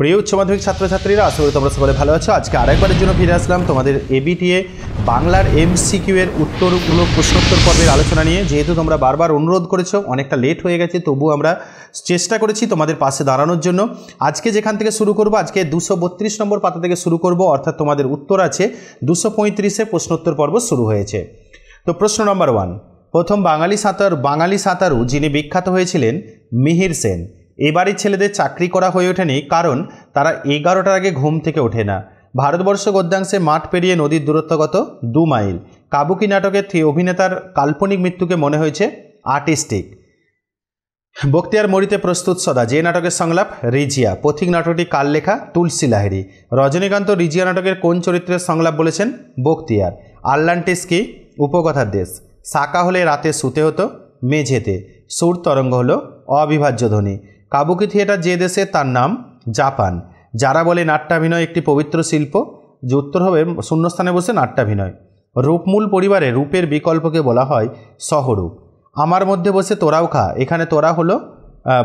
প্রিয় উচ্চ মাধ্যমিক ছাত্রছাত্রীরা আশা করি তোমরা সকলে ভালো আছো আজকে আরেকবারের জন্য ফিরে আসলাম তোমাদের এবিটিএ বাংলার এমসিকিউ এর উত্তরগুলো প্রশ্নোত্তর পর্বের আলোচনা নিয়ে যেহেতু তোমরা বারবার অনুরোধ করেছো অনেকটা লেট হয়ে গেছে তবু আমরা চেষ্টা করেছি তোমাদের পাশে দাঁড়ানোর জন্য আজকে যেখান থেকে শুরু করব আজকে দুশো বত্রিশ নম্বর পাতা থেকে শুরু করব অর্থাৎ তোমাদের উত্তর আছে দুশো পঁয়ত্রিশে প্রশ্নোত্তর পর্ব শুরু হয়েছে তো প্রশ্ন নম্বর ওয়ান প্রথম বাঙালি সাঁতার বাঙালি সাঁতারু যিনি বিখ্যাত হয়েছিলেন মিহির সেন এবারই ছেলেদের চাকরি করা হয়ে ওঠেনি কারণ তারা এগারোটার আগে ঘুম থেকে ওঠে না ভারতবর্ষ গদ্যাংশে মাঠ পেরিয়ে নদীর দূরত্ব গত দু মাইল কাবুকি নাটকের অভিনেতার কাল্পনিক মৃত্যুকে মনে হয়েছে আর্টিস্টিক বক্তিয়ার মরিতে প্রস্তুত সদা যে নাটকের সংলাপ রিজিয়া পথিক নাটকটি কাল লেখা তুলসী লাহেরি রজনীকান্ত রিজিয়া নাটকের কোন চরিত্রের সংলাপ বলেছেন বক্তিয়ার আটলান্টিস কি উপকথার দেশ সাকা হলে রাতে শুতে হতো মেঝেতে সুর তরঙ্গ হলো অবিভাজ্য ধ্বনি কাবুকি থিয়েটার যে দেশে তার নাম জাপান যারা বলে নাট্যাভিনয় একটি পবিত্র শিল্প যে উত্তর হবে শূন্যস্থানে বসে নাট্যাভিনয় রূপমূল পরিবারে রূপের বিকল্পকে বলা হয় সহরূপ আমার মধ্যে বসে তোরাও খা এখানে তোরা হলো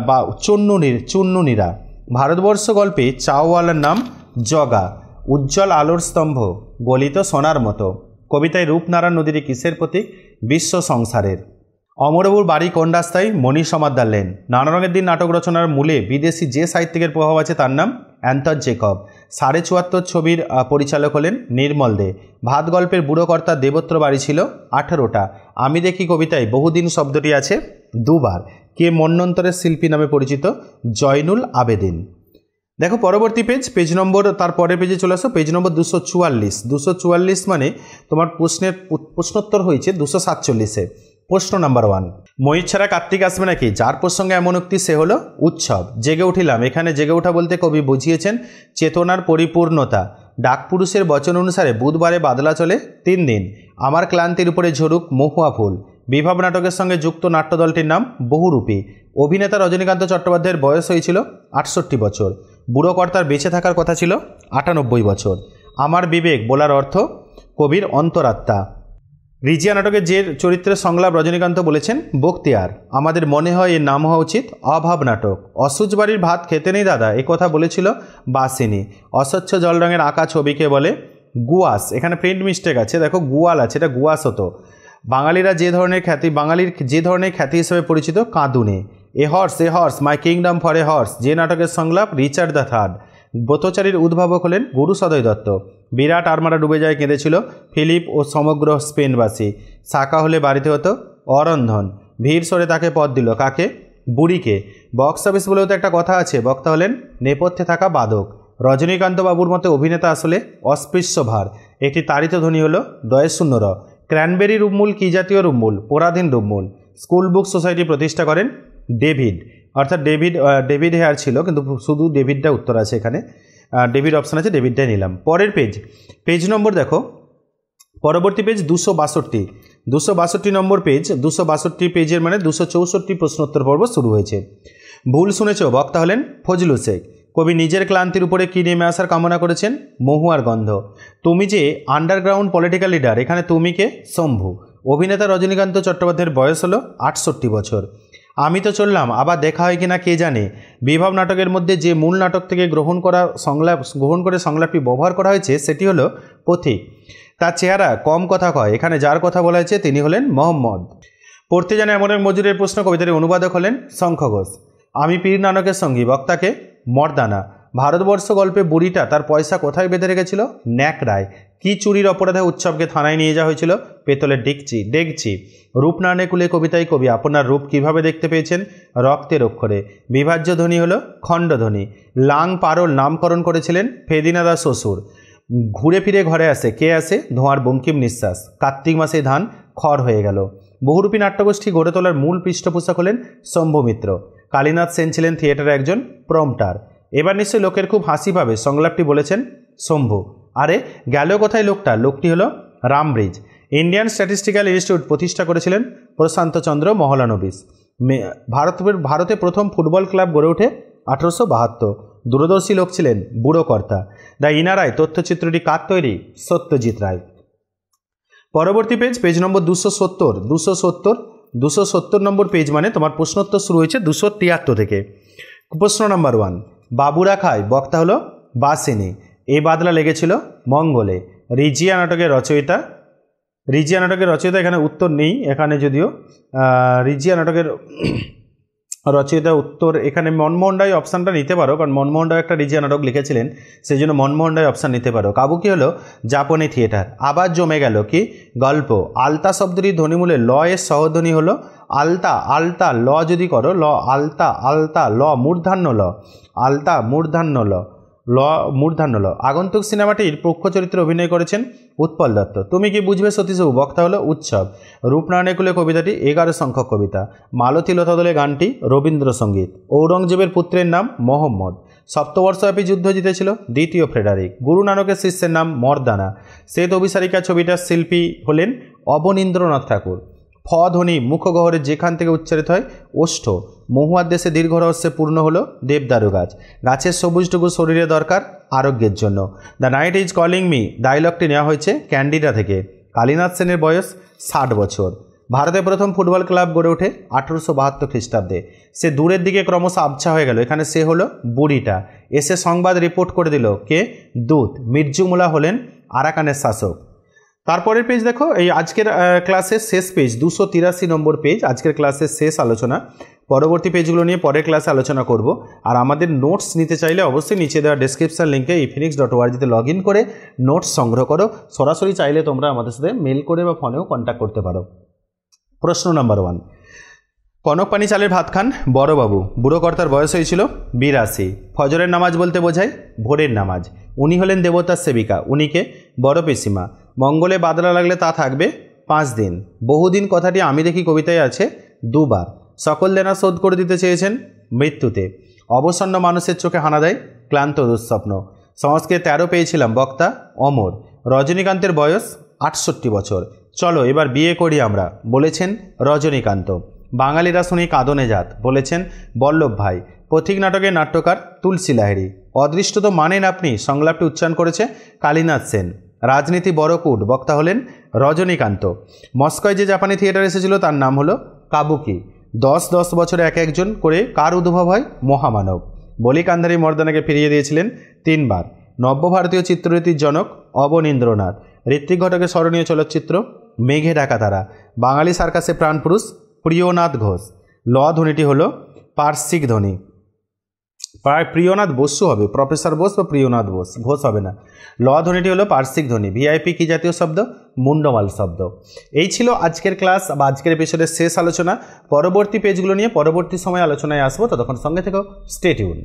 বা চুন্নুনির চুন্নুনিরা ভারতবর্ষ গল্পে চাওয়ালার নাম জগা উজ্জ্বল আলোর স্তম্ভ গলিত সোনার মতো কবিতায় রূপনারায়ণ নদীর কিসের প্রতীক বিশ্ব সংসারের অমরবাবুর বাড়ি কোন রাস্তায় মণি সমাদ্দার লেন রঙের দিন নাটক রচনার মূলে বিদেশি যে সাহিত্যিকের প্রভাব আছে তার নাম অ্যান্থর জেকব সাড়ে চুয়াত্তর ছবির পরিচালক হলেন নির্মল দে ভাত গল্পের বুড়োকর্তা দেবত্র বাড়ি ছিল আঠারোটা আমি দেখি কবিতায় বহুদিন শব্দটি আছে দুবার কে মন্নন্তরের শিল্পী নামে পরিচিত জয়নুল আবেদিন দেখো পরবর্তী পেজ পেজ নম্বর তার পরের পেজে চলে আসো পেজ নম্বর দুশো চুয়াল্লিশ দুশো চুয়াল্লিশ মানে তোমার প্রশ্নের প্রশ্নোত্তর হয়েছে দুশো সাতচল্লিশে প্রশ্ন নাম্বার ওয়ান ময়ূর ছাড়া কার্তিক আসবে নাকি যার প্রসঙ্গে এমন উক্তি সে হলো উৎসব জেগে উঠিলাম এখানে জেগে ওঠা বলতে কবি বুঝিয়েছেন চেতনার পরিপূর্ণতা ডাকপুরুষের বচন অনুসারে বুধবারে বাদলা চলে তিন দিন আমার ক্লান্তির উপরে ঝরুক মহুয়া ফুল বিভাব নাটকের সঙ্গে যুক্ত নাট্যদলটির নাম বহুরূপী অভিনেতা রজনীকান্ত চট্টোপাধ্যায়ের বয়স হয়েছিল আটষট্টি বছর বুড়োকর্তার বেঁচে থাকার কথা ছিল আটানব্বই বছর আমার বিবেক বলার অর্থ কবির অন্তরাত্মা রিজিয়া নাটকের যে চরিত্রের সংলাপ রজনীকান্ত বলেছেন বক্তিয়ার আমাদের মনে হয় এর নাম হওয়া উচিত অভাব নাটক অসুচ বাড়ির ভাত খেতে নেই দাদা এ কথা বলেছিল বাসিনী অস্বচ্ছ জল রঙের আঁকা ছবিকে বলে গুয়াস এখানে প্রিন্ট মিস্টেক আছে দেখো গুয়াল আছে এটা গুয়াস হতো বাঙালিরা যে ধরনের খ্যাতি বাঙালির যে ধরনের খ্যাতি হিসেবে পরিচিত কাঁদুনে a horse a horse my kingdom for a horse যে নাটকের সংলাপ রিচার্ড দ্য থার্ড ব্রতচারীর উদ্ভাবক হলেন গুরু সদয় দত্ত বিরাট আরমারা ডুবে যায় কেঁদেছিল ফিলিপ ও সমগ্র স্পেনবাসী সাকা হলে বাড়িতে হতো অরন্ধন ভিড় সরে তাকে পথ দিল কাকে বুড়িকে বক্স অফিস বলেও তো একটা কথা আছে বক্তা হলেন নেপথ্যে থাকা বাদক রজনীকান্তবাবুর মতো অভিনেতা আসলে অস্পৃশ্য ভার একটি তারিত ধ্বনি হল দয়ের শূন্য র ক্র্যানবেরি রুমুল কি জাতীয় রুমুল পরাধীন রুমুল স্কুল বুক সোসাইটি প্রতিষ্ঠা করেন ডেভিড অর্থাৎ ডেভিড ডেভিড হেয়ার ছিল কিন্তু শুধু ডেভিডটা উত্তর আছে এখানে ডেভিড অপশান আছে ডেভিডটাই নিলাম পরের পেজ পেজ নম্বর দেখো পরবর্তী পেজ দুশো বাষট্টি দুশো বাষট্টি নম্বর পেজ দুশো বাষট্টি পেজের মানে দুশো চৌষট্টি প্রশ্নোত্তর পর্ব শুরু হয়েছে ভুল শুনেছ বক্তা হলেন ফজলু শেখ কবি নিজের ক্লান্তির উপরে কী নেমে আসার কামনা করেছেন মহুয়ার গন্ধ তুমি যে আন্ডারগ্রাউন্ড পলিটিক্যাল লিডার এখানে তুমি কে শম্ভু অভিনেতা রজনীকান্ত চট্টোপাধ্যায়ের বয়স হলো আটষট্টি বছর আমি তো চললাম আবার দেখা হয় কিনা কে জানে বিভব নাটকের মধ্যে যে মূল নাটক থেকে গ্রহণ করা সংলাপ গ্রহণ করে সংলাপটি ব্যবহার করা হয়েছে সেটি হলো পথিক তার চেহারা কম কথা কয় এখানে যার কথা বলা হয়েছে তিনি হলেন মোহাম্মদ পড়তে জানে এমন এক মজুরের প্রশ্ন কবিতার অনুবাদক হলেন শঙ্খ ঘোষ আমি পীর নানকের সঙ্গী বক্তাকে মর্দানা ভারতবর্ষ গল্পে বুড়িটা তার পয়সা কোথায় বেঁধে রেখেছিল ন্যাকড়ায় কি চুরির অপরাধে উৎসবকে থানায় নিয়ে যাওয়া হয়েছিল পেতলে ডেকচি ডেকচি রূপ নানে কবিতায় কবি আপনার রূপ কিভাবে দেখতে পেয়েছেন রক্তের অক্ষরে বিভাজ্য ধ্বনি হল খণ্ডধ্বনি লাং পারল নামকরণ করেছিলেন ফেদিনাদা শ্বশুর ঘুরে ফিরে ঘরে আসে কে আসে ধোঁয়ার বঙ্কিম নিঃশ্বাস কার্তিক মাসে ধান খড় হয়ে গেল বহুরূপী নাট্যগোষ্ঠী গড়ে তোলার মূল পৃষ্ঠপোষক হলেন শম্ভু মিত্র কালীনাথ সেন ছিলেন থিয়েটারের একজন প্রমটার এবার নিশ্চয়ই লোকের খুব হাসি পাবে সংলাপটি বলেছেন শম্ভু আরে গেল কোথায় লোকটা লোকটি হলো রামব্রিজ ইন্ডিয়ান স্ট্যাটিস্টিক্যাল ইনস্টিটিউট প্রতিষ্ঠা করেছিলেন প্রশান্তচন্দ্র মহলানবিস ভারত ভারতে প্রথম ফুটবল ক্লাব গড়ে ওঠে আঠেরোশো বাহাত্তর দূরদর্শী লোক ছিলেন বুড়োকর্তা দ্য ইনারায় তথ্যচিত্রটি কার তৈরি সত্যজিৎ রায় পরবর্তী পেজ পেজ নম্বর দুশো সত্তর দুশো সত্তর দুশো সত্তর নম্বর পেজ মানে তোমার প্রশ্নোত্তর শুরু হয়েছে দুশো তিয়াত্তর থেকে প্রশ্ন নম্বর ওয়ান বাবুরা খায় বক্তা হলো বাসিনী এই বাদলা লেগেছিল মঙ্গলে রিজিয়া নাটকের রচয়িতা রিজিয়া নাটকের রচয়িতা এখানে উত্তর নেই এখানে যদিও রিজিয়া নাটকের রচয়িতা উত্তর এখানে মনমোহন রায় অপশানটা নিতে পারো কারণ মনমোহন রায় একটা রিজিয়া নাটক লিখেছিলেন সেই জন্য মনমোহন রায় অপশান নিতে পারো কাবুকি হলো জাপানি থিয়েটার আবার জমে গেল কি গল্প আলতা শব্দটি ধ্বনিমূলে লয়ের সহধ্বনি হলো আলতা আলতা ল যদি করো ল আলতা আলতা ল মূর্ধান্য ল আলতা মূর্ধান্য ল ল মূর্ধান্য ল আগন্তুক সিনেমাটির পক্ষ চরিত্রে অভিনয় করেছেন উৎপল দত্ত তুমি কি বুঝবে সতীশবু বক্তা হলো উৎসব রূপনারায়ণে কুলে কবিতাটি এগারো সংখ্যক কবিতা মালতী লতাদলে গানটি রবীন্দ্রসঙ্গীত ঔরঙ্গজেবের পুত্রের নাম মোহাম্মদ সপ্তবর্ষব্যাপী যুদ্ধ জিতেছিল দ্বিতীয় ফ্রেডারিক গুরু নানকের শিষ্যের নাম মর্দানা শ্বেত অভিসারিকা ছবিটার শিল্পী হলেন অবনীন্দ্রনাথ ঠাকুর ফ ধ্বনি মুখগহরে যেখান থেকে উচ্চারিত হয় ওষ্ঠ মহুয়ার দেশে দীর্ঘ রহস্যে পূর্ণ হলো দেবদারু গাছ গাছের সবুজটুকু শরীরে দরকার আরোগ্যের জন্য the night is calling me ডায়লগটি নেওয়া হয়েছে ক্যান্ডিডা থেকে কালীনাথ সেনের বয়স ষাট বছর ভারতে প্রথম ফুটবল ক্লাব গড়ে ওঠে আঠেরোশো বাহাত্তর খ্রিস্টাব্দে সে দূরের দিকে ক্রমশ আবছা হয়ে গেল এখানে সে হলো বুড়িটা এসে সংবাদ রিপোর্ট করে দিল কে দূত মির্জুমুলা হলেন আরাকানের শাসক তারপরের পেজ দেখো এই আজকের ক্লাসের শেষ পেজ দুশো তিরাশি নম্বর পেজ আজকের ক্লাসের শেষ আলোচনা পরবর্তী পেজগুলো নিয়ে পরের ক্লাসে আলোচনা করব আর আমাদের নোটস নিতে চাইলে অবশ্যই নিচে দেওয়া ডিসক্রিপশান লিঙ্কে ইফিনিক্স ডট ওয়ার্জিতে লগ ইন করে নোটস সংগ্রহ করো সরাসরি চাইলে তোমরা আমাদের সাথে মেল করে বা ফোনেও কন্ট্যাক্ট করতে পারো প্রশ্ন নাম্বার ওয়ান কনক পানি চালের ভাত খান বড়বাবু বুড়োকর্তার বয়স হয়েছিল বিরাশি ফজরের নামাজ বলতে বোঝায় ভোরের নামাজ উনি হলেন দেবতার সেবিকা উনিকে বড় পিসিমা মঙ্গলে বাদলা লাগলে তা থাকবে পাঁচ দিন বহুদিন কথাটি আমি দেখি কবিতায় আছে দুবার সকল দেনা শোধ করে দিতে চেয়েছেন মৃত্যুতে অবসন্ন মানুষের চোখে হানা দেয় ক্লান্ত দুঃস্বপ্ন সংস্কৃত তেরো পেয়েছিলাম বক্তা অমর রজনীকান্তের বয়স আটষট্টি বছর চলো এবার বিয়ে করি আমরা বলেছেন রজনীকান্ত বাঙালিরা শুনি কাঁদনে জাত বলেছেন বল্লভ ভাই পথিক নাটকের নাট্যকার তুলসী লাহেরি অদৃষ্ট তো মানেন আপনি সংলাপটি উচ্চারণ করেছে কালীনাথ সেন রাজনীতি বড়কুট বক্তা হলেন রজনীকান্ত মস্কয় যে জাপানি থিয়েটার এসেছিল তার নাম হলো কাবুকি দশ দশ বছরে এক একজন করে কার উদ্ভব হয় মহামানব বলি কান্ধারী মর্দানাকে ফিরিয়ে দিয়েছিলেন তিনবার নব্যভারতীয় চিত্ররীতির জনক অবনীন্দ্রনাথ ঋত্বিক ঘটকের স্মরণীয় চলচ্চিত্র মেঘে ডাকা তারা বাঙালি সার্কাসে প্রাণপুরুষ প্রিয়নাথ ঘোষ ল ধ্বনিটি হল পার্শ্বিক ধ্বনি প্রায় প্রিয়নাথ বসু হবে প্রফেসর বোস বা প্রিয়নাথ বোস ঘোষ হবে না ল ধ্বনিটি হলো পার্শ্বিক ধ্বনি ভিআইপি কী জাতীয় শব্দ মুন্ডমাল শব্দ এই ছিল আজকের ক্লাস বা আজকের এপিসোডের শেষ আলোচনা পরবর্তী পেজগুলো নিয়ে পরবর্তী সময় আলোচনায় আসবো ততক্ষণ সঙ্গে থেকেও স্টেটিউন